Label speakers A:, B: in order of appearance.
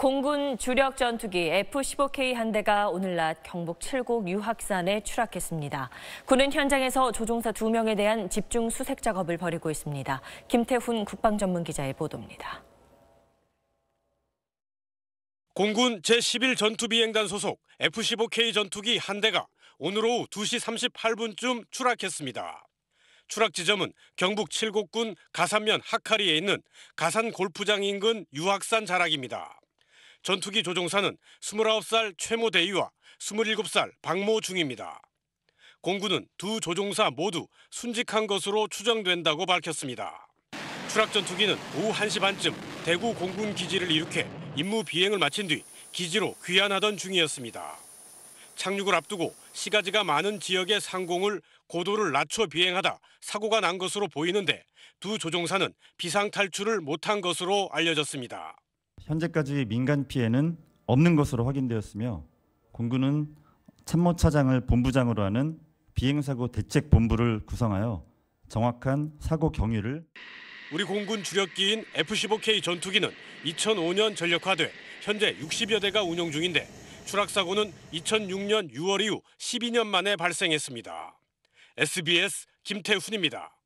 A: 공군 주력 전투기 F-15K 한 대가 오늘 낮 경북 칠곡 유학산에 추락했습니다. 군은 현장에서 조종사 2명에 대한 집중 수색 작업을 벌이고 있습니다. 김태훈 국방전문기자의 보도입니다.
B: 공군 제11전투비행단 소속 F-15K 전투기 한 대가 오늘 오후 2시 38분쯤 추락했습니다. 추락 지점은 경북 칠곡군 가산면 하카리에 있는 가산 골프장 인근 유학산 자락입니다. 전투기 조종사는 29살 최모 대위와 27살 박모 중입니다. 공군은 두 조종사 모두 순직한 것으로 추정된다고 밝혔습니다. 추락 전투기는 오후 1시 반쯤 대구 공군 기지를 이륙해 임무 비행을 마친 뒤 기지로 귀환하던 중이었습니다. 착륙을 앞두고 시가지가 많은 지역의 상공을 고도를 낮춰 비행하다 사고가 난 것으로 보이는데 두 조종사는 비상 탈출을 못한 것으로 알려졌습니다.
C: 현재까지 민간 피해는 없는 것으로 확인되었으며 공군은 참모차장을 본부장으로 하는 비행사고 대책 본부를 구성하여 정확한 사고 경위를
B: 우리 공군 주력기인 F-15K 전투기는 2005년 전력화돼 현재 60여 대가 운영 중인데 추락 사고는 2006년 6월 이후
A: 12년 만에 발생했습니다. SBS 김태훈입니다.